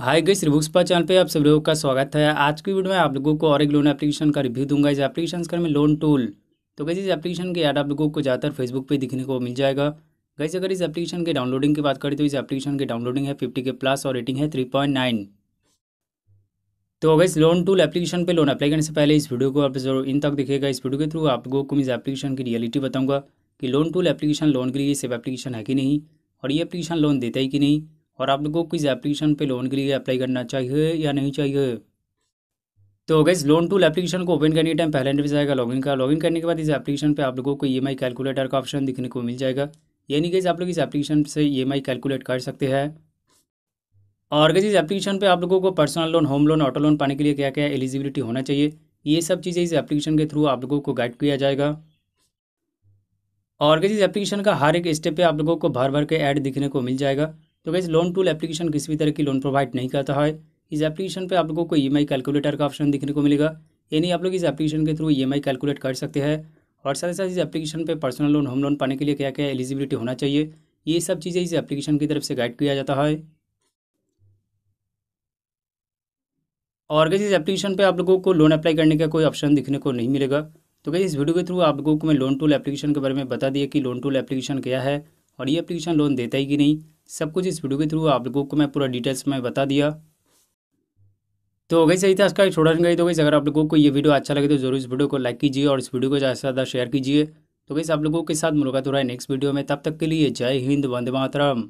हाय गई श्री पर चैनल पे आप सब लोगों का स्वागत है आज की वीडियो में आप लोगों को और एक लोन एप्लीकेशन का रिव्यू दूंगा इस एप्लीकेशन का मैं लोन टूल तो कैसे इस एप्लीकेशन के ऐड आप लोगों को ज़्यादातर फेसबुक पे दिखने को मिल जाएगा गई अगर इस एप्लीकेशन के डाउनलोडिंग की बात करें तो इस एप्लीकेशन की डाउनलोडिंग है फिफ्टी के प्लस और रेटिंग है थ्री पॉइंट नाइन तो गई लोन टूल एप्लीकेशन पर लोन अप्लाई करने से पहले इस वीडियो को आप जरूर इन तक दिखेगा इस वीडियो के थ्रू आप लोगों को इस एप्लीकेशन की रियलिटी बताऊँगा कि लोन टूल एप्लीकेशन लोन के लिए सेफ एप्लीकेशन है कि नहीं और ये एप्लीकेशन लोन देता है कि नहीं और आप लोगों को किस एप्लीकेशन पे लोन के लिए अप्लाई करना चाहिए या नहीं चाहिए तो गैस लोन टूल एप्लीकेशन को ओपन करने के टाइम पहले इंटरव्यूज आएगा लॉगिन का लॉगिन करने के बाद इस एप्लीकेशन पे आप लोगों को ई कैलकुलेटर का ऑप्शन दिखने को मिल जाएगा यानी कि आप लोग इस एप्लीकेशन से ई कैलकुलेट कर सकते हैं और गैस इस एप्लीकेशन पर आप लोगों को personal loan home loan auto loan पाने के लिए क्या क्या एलिजिबिलिटी होना चाहिए ये सब चीज़ें इस एप्लीकेशन के थ्रू आप लोगों को गाइड किया जाएगा और गैस इस एप्लीकेशन का हर एक स्टेप पे आप लोगों को भर भर के ऐड दिखने को मिल जाएगा तो कैसे लोन टूल एप्लीकेशन किसी भी तरह की लोन प्रोवाइड नहीं करता है इस एप्लीकेशन पे आप लोगों को ई कैलकुलेटर का ऑप्शन देखने को मिलेगा यानी आप लोग इस एप्लीकेशन के थ्रू ई कैलकुलेट कर सकते हैं और साथ ही साथ इस एप्लीकेशन पे पर्सनल लोन होम लोन पाने के लिए क्या क्या एलिजिबिलिटी होना चाहिए ये सब चीज़ें इस एप्लीकेशन की तरफ से गाइड किया जाता है और कैसे इस एप्लीकेशन पर आप लोगों को लोन अप्लाई करने का कोई ऑप्शन दिखने को नहीं मिलेगा तो कैसे इस वीडियो के थ्रू आप लोगों को मैं लोन टूल एप्लीकेशन के बारे में बता दिया कि लोन टूल एप्लीकेशन क्या है और ये एप्लीकेशन लोन देता है कि नहीं सब कुछ इस वीडियो के थ्रू आप लोगों को मैं पूरा डिटेल्स में बता दिया तो वही सही था इसका छोटा गई तो वही अगर आप लोगों को ये वीडियो अच्छा लगे तो जरूर इस वीडियो को लाइक कीजिए और इस वीडियो को ज़्यादा से ज़्यादा शेयर कीजिए तो गई आप लोगों के साथ मुलाकात हो रहा है नेक्स्ट वीडियो में तब तक के लिए जय हिंद वंदे मातरम